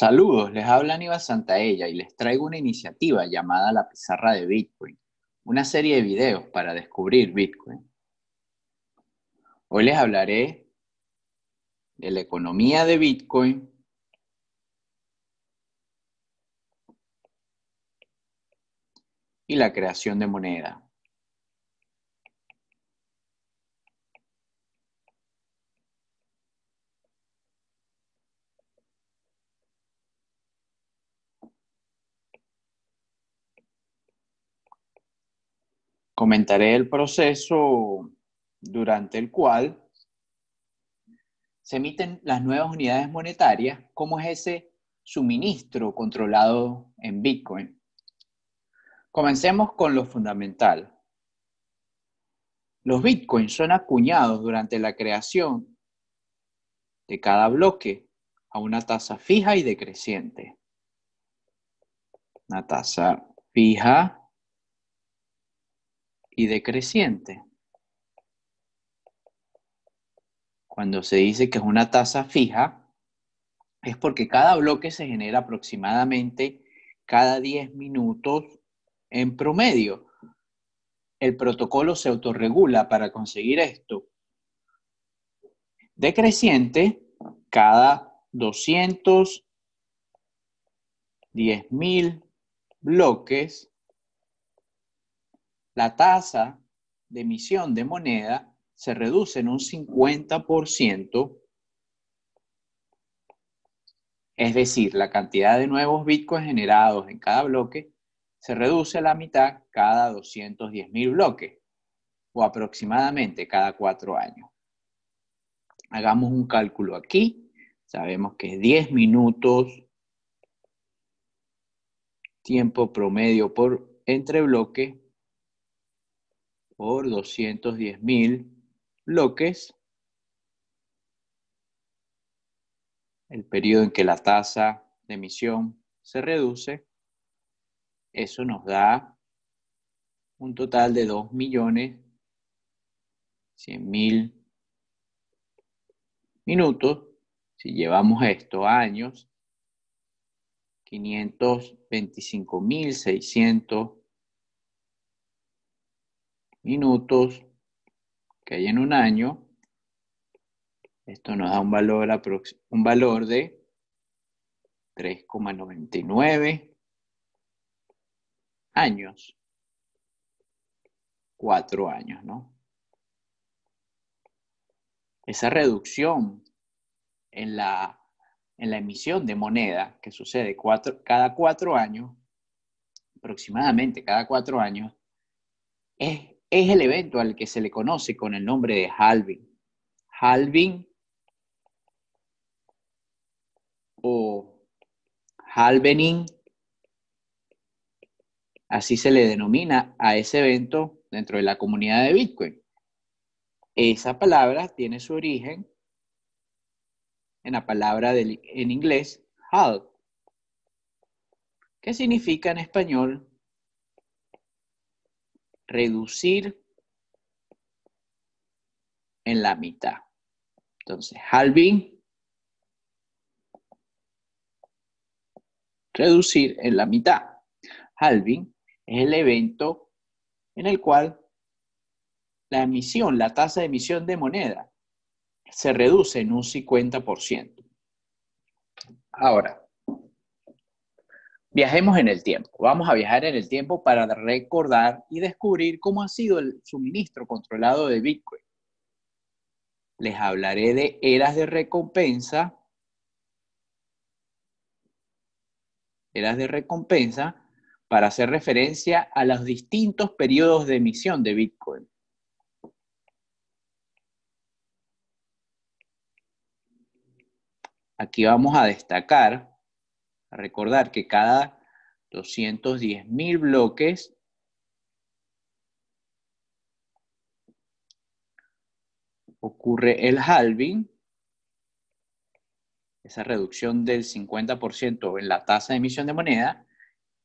Saludos, les habla Aníbal Santaella y les traigo una iniciativa llamada La Pizarra de Bitcoin, una serie de videos para descubrir Bitcoin. Hoy les hablaré de la economía de Bitcoin, y la creación de moneda. Comentaré el proceso durante el cual se emiten las nuevas unidades monetarias, cómo es ese suministro controlado en Bitcoin. Comencemos con lo fundamental. Los bitcoins son acuñados durante la creación de cada bloque a una tasa fija y decreciente. Una tasa fija y decreciente. Cuando se dice que es una tasa fija, es porque cada bloque se genera aproximadamente cada 10 minutos en promedio. El protocolo se autorregula para conseguir esto. Decreciente cada 210 mil bloques la tasa de emisión de moneda se reduce en un 50%, es decir, la cantidad de nuevos bitcoins generados en cada bloque se reduce a la mitad cada 210.000 bloques, o aproximadamente cada cuatro años. Hagamos un cálculo aquí, sabemos que es 10 minutos tiempo promedio por entre bloques por 210.000 mil bloques, el periodo en que la tasa de emisión se reduce, eso nos da un total de 2.100.000 millones mil minutos. Si llevamos esto a años, 525.600. mil minutos que hay en un año, esto nos da un valor, un valor de 3,99 años. Cuatro años, ¿no? Esa reducción en la, emisión de moneda que sucede cada cuatro años, aproximadamente cada cuatro años, es es el evento al que se le conoce con el nombre de halving. Halving o halvening, así se le denomina a ese evento dentro de la comunidad de Bitcoin. Esa palabra tiene su origen en la palabra del, en inglés hal, que significa en español reducir en la mitad. Entonces, halving, reducir en la mitad. Halving es el evento en el cual la emisión, la tasa de emisión de moneda, se reduce en un 50%. Ahora, Viajemos en el tiempo. Vamos a viajar en el tiempo para recordar y descubrir cómo ha sido el suministro controlado de Bitcoin. Les hablaré de eras de recompensa. Eras de recompensa para hacer referencia a los distintos periodos de emisión de Bitcoin. Aquí vamos a destacar recordar que cada 210.000 bloques ocurre el halving, esa reducción del 50% en la tasa de emisión de moneda,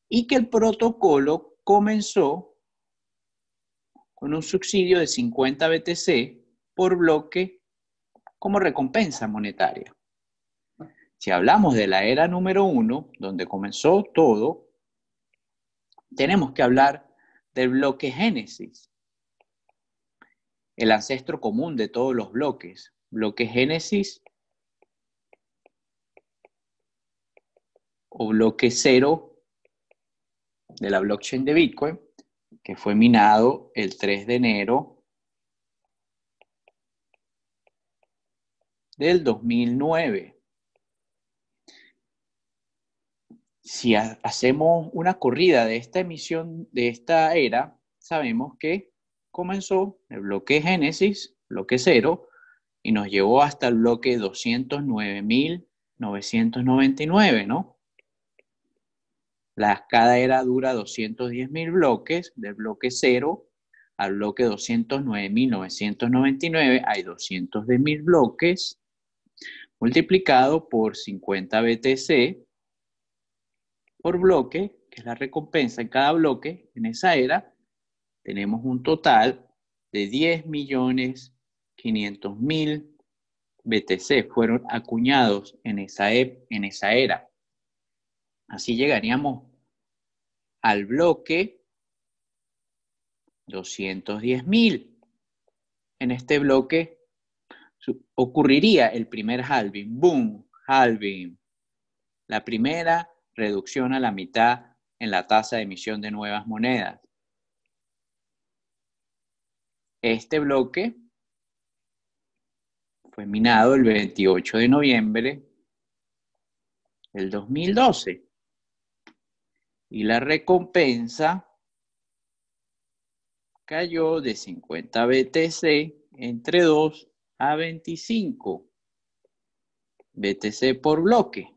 y que el protocolo comenzó con un subsidio de 50 BTC por bloque como recompensa monetaria. Si hablamos de la era número uno, donde comenzó todo, tenemos que hablar del bloque Génesis, el ancestro común de todos los bloques. Bloque Génesis o bloque cero de la blockchain de Bitcoin, que fue minado el 3 de enero del 2009. si hacemos una corrida de esta emisión, de esta era, sabemos que comenzó el bloque Génesis, bloque cero, y nos llevó hasta el bloque 209.999, ¿no? La, cada era dura 210.000 bloques, del bloque cero al bloque 209.999 hay 210.000 bloques, multiplicado por 50 BTC, por bloque, que es la recompensa en cada bloque, en esa era, tenemos un total de 10.500.000 millones BTC fueron acuñados en esa, e, en esa era. Así llegaríamos al bloque 210.000. En este bloque ocurriría el primer halving, boom, halving. La primera reducción a la mitad en la tasa de emisión de nuevas monedas. Este bloque fue minado el 28 de noviembre del 2012 y la recompensa cayó de 50 BTC entre 2 a 25 BTC por bloque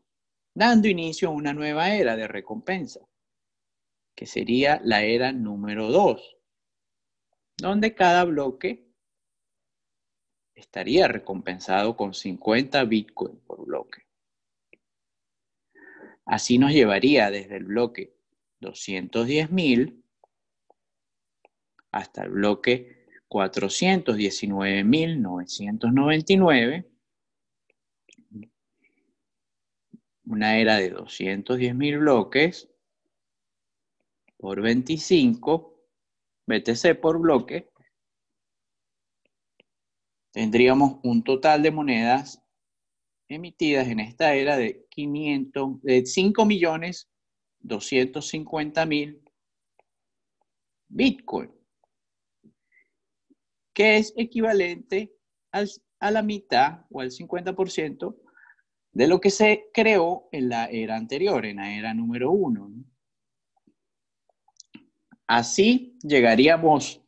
dando inicio a una nueva era de recompensa, que sería la era número 2, donde cada bloque estaría recompensado con 50 Bitcoin por bloque. Así nos llevaría desde el bloque 210.000 hasta el bloque 419.999 una era de 210.000 bloques por 25, BTC por bloque, tendríamos un total de monedas emitidas en esta era de 500, 5 millones 250 mil Bitcoin, que es equivalente a la mitad o al 50% de lo que se creó en la era anterior, en la era número uno. Así llegaríamos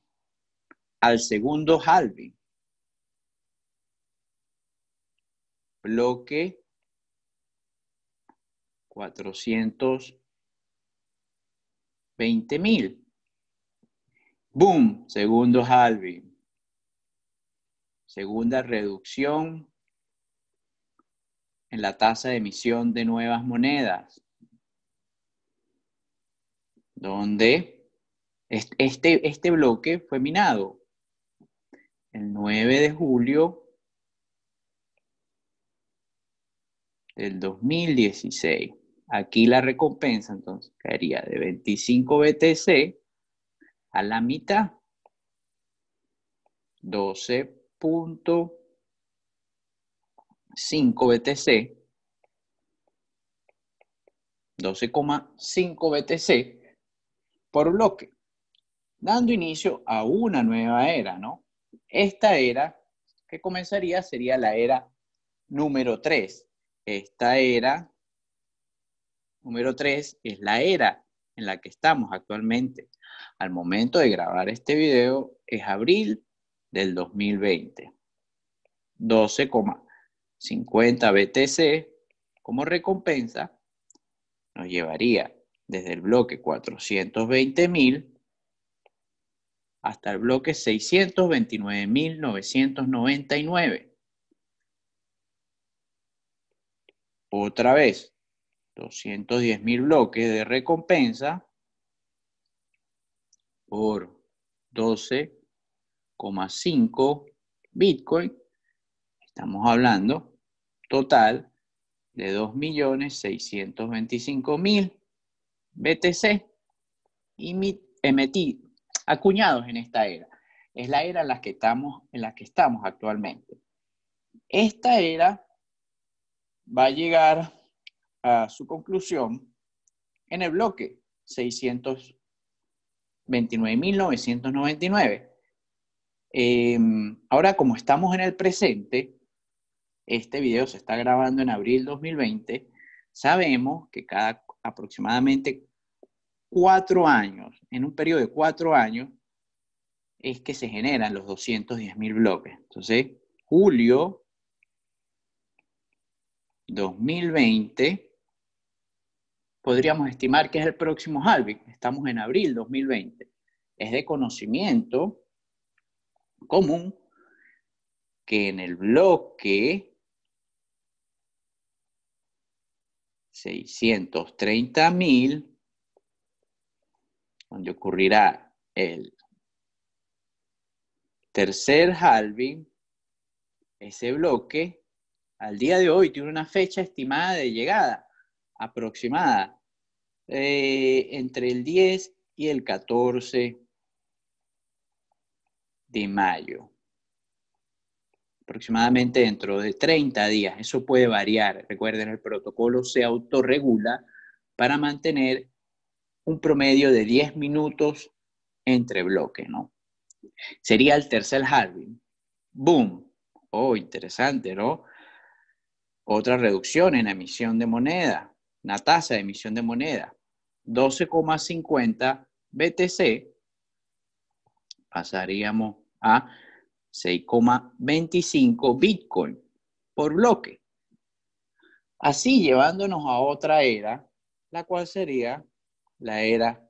al segundo halving, bloque 420.000. mil. Boom, segundo halving. Segunda reducción en la tasa de emisión de nuevas monedas, donde este, este bloque fue minado el 9 de julio del 2016. Aquí la recompensa entonces caería de 25 BTC a la mitad, 12. 5 BTC, 12,5 BTC por bloque, dando inicio a una nueva era, ¿no? Esta era que comenzaría sería la era número 3. Esta era número 3 es la era en la que estamos actualmente. Al momento de grabar este video es abril del 2020. 12, 50 BTC como recompensa, nos llevaría desde el bloque 420.000 hasta el bloque 629.999. Otra vez, 210.000 bloques de recompensa por 12,5 Bitcoin Estamos hablando total de 2.625.000 BTC acuñados en esta era. Es la era en la que estamos, en que estamos actualmente. Esta era va a llegar a su conclusión en el bloque 629.999. Em, ahora, como estamos en el presente, este video se está grabando en abril 2020, sabemos que cada aproximadamente cuatro años, en un periodo de cuatro años, es que se generan los 210 mil bloques. Entonces, julio 2020, podríamos estimar que es el próximo halving. Estamos en abril 2020. Es de conocimiento común que en el bloque 630.000, mil, donde ocurrirá el tercer halving, ese bloque al día de hoy tiene una fecha estimada de llegada aproximada eh, entre el 10 y el 14 de mayo aproximadamente dentro de 30 días. Eso puede variar. Recuerden, el protocolo se autorregula para mantener un promedio de 10 minutos entre bloques, ¿no? Sería el tercer halving. ¡Boom! Oh, interesante, ¿no? Otra reducción en la emisión de moneda, una tasa de emisión de moneda. 12,50 BTC pasaríamos a 6,25 Bitcoin por bloque. Así llevándonos a otra era, la cual sería la era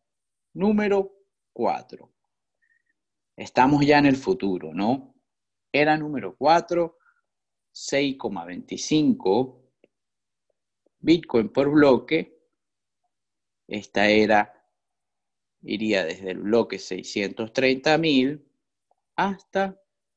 número 4. Estamos ya en el futuro, ¿no? Era número 4, 6,25 Bitcoin por bloque. Esta era iría desde el bloque 630.000 hasta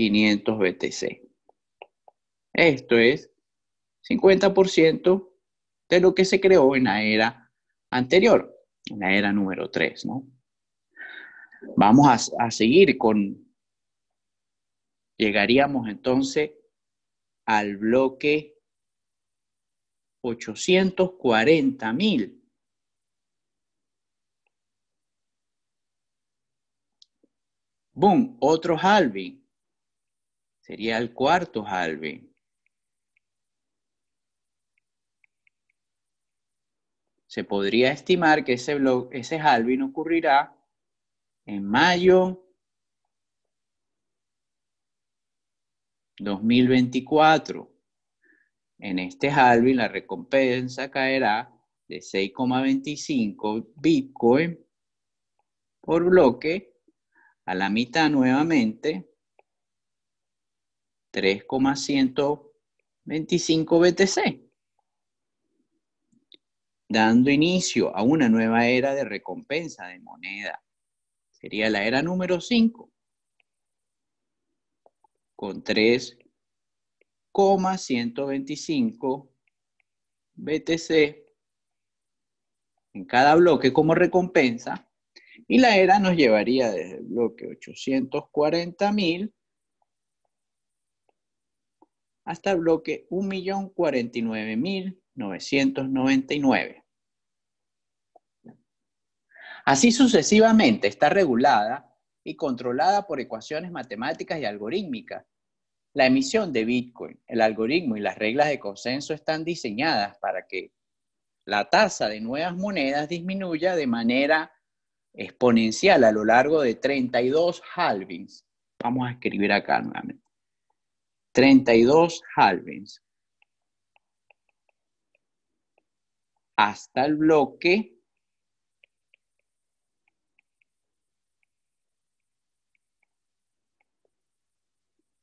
500 BTC. Esto es 50% de lo que se creó en la era anterior, en la era número 3, ¿no? Vamos a, seguir con... Llegaríamos entonces al bloque 840.000. mil. Boom, otro halving. Sería el cuarto halving. Se podría estimar que ese, ese halving ocurrirá en mayo 2024. En este halving la recompensa caerá de 6,25 Bitcoin por bloque a la mitad nuevamente 3,125 BTC, dando inicio a una nueva era de recompensa de moneda. Sería la era número 5, con 3,125 BTC en cada bloque como recompensa. Y la era nos llevaría desde el bloque 840.000 hasta el bloque 1.049.999. Así sucesivamente está regulada y controlada por ecuaciones matemáticas y algorítmicas. La emisión de Bitcoin, el algoritmo y las reglas de consenso están diseñadas para que la tasa de nuevas monedas disminuya de manera exponencial a lo largo de 32 halvings. Vamos a escribir acá nuevamente. 32 halvings hasta el bloque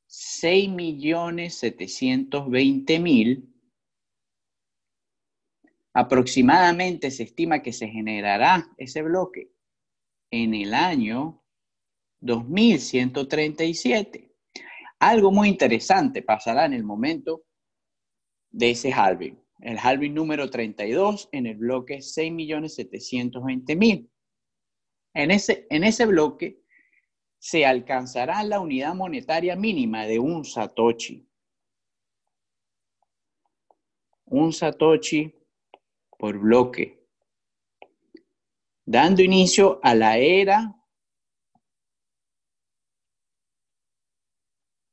seis millones setecientos veinte mil aproximadamente se estima que se generará ese bloque en el año 2137. Algo muy interesante pasará en el momento de ese halving, el halving número 32 en el bloque 6.720.000. En ese, en ese bloque se alcanzará la unidad monetaria mínima de un satoshi. Un satoshi por bloque, dando inicio a la era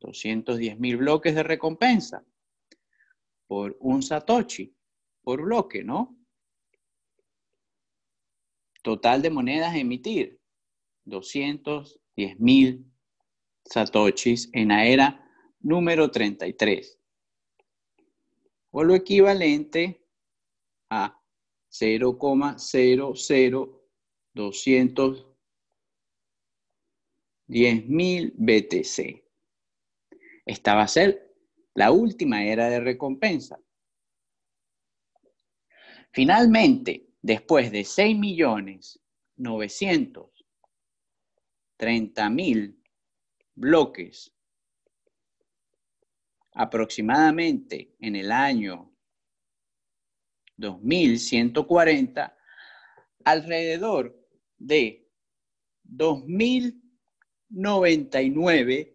210 mil bloques de recompensa por un satoshi, por bloque, ¿no? Total de monedas emitir, 210 mil satoshis en la era número 33, o lo equivalente a 0,00210 mil BTC. Esta va a ser la última era de recompensa. Finalmente, después de 6.930.000 bloques, aproximadamente en el año 2140, alrededor de 2099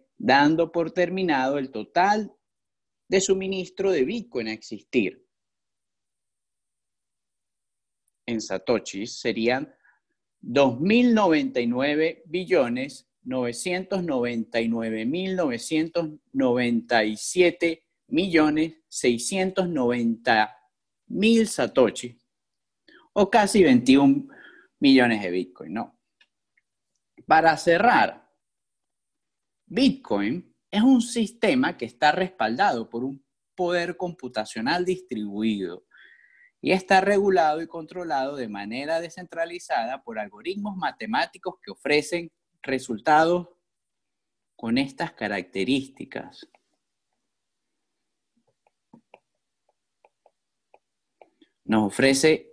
dando por terminado el total de suministro de Bitcoin a existir. En Satoshi serían 2.099.999.997.690.000 millones satoshi o casi 21 millones de bitcoin, ¿no? Para cerrar, Bitcoin es un sistema que está respaldado por un poder computacional distribuido y está regulado y controlado de manera descentralizada por algoritmos matemáticos que ofrecen resultados con estas características.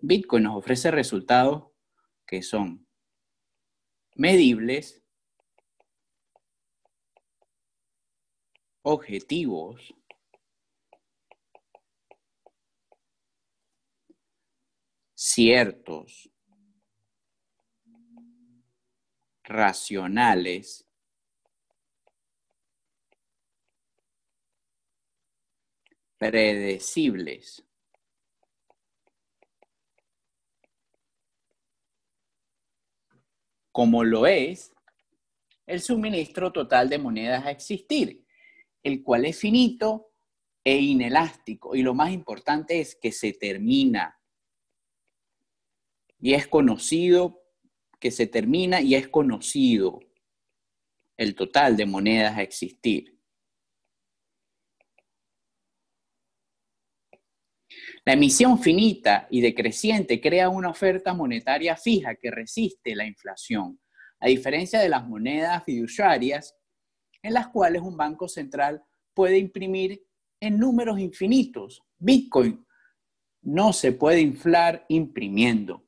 Bitcoin nos ofrece resultados que son medibles, objetivos ciertos, racionales, predecibles. como lo es el suministro total de monedas a existir el cual es finito e inelástico. Y lo más importante es que se termina. Y es conocido que se termina y es conocido el total de monedas a existir. La emisión finita y decreciente crea una oferta monetaria fija que resiste la inflación. A diferencia de las monedas fiduciarias, en las cuales un banco central puede imprimir en números infinitos. Bitcoin no se puede inflar imprimiendo.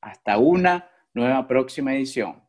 Hasta una nueva próxima edición.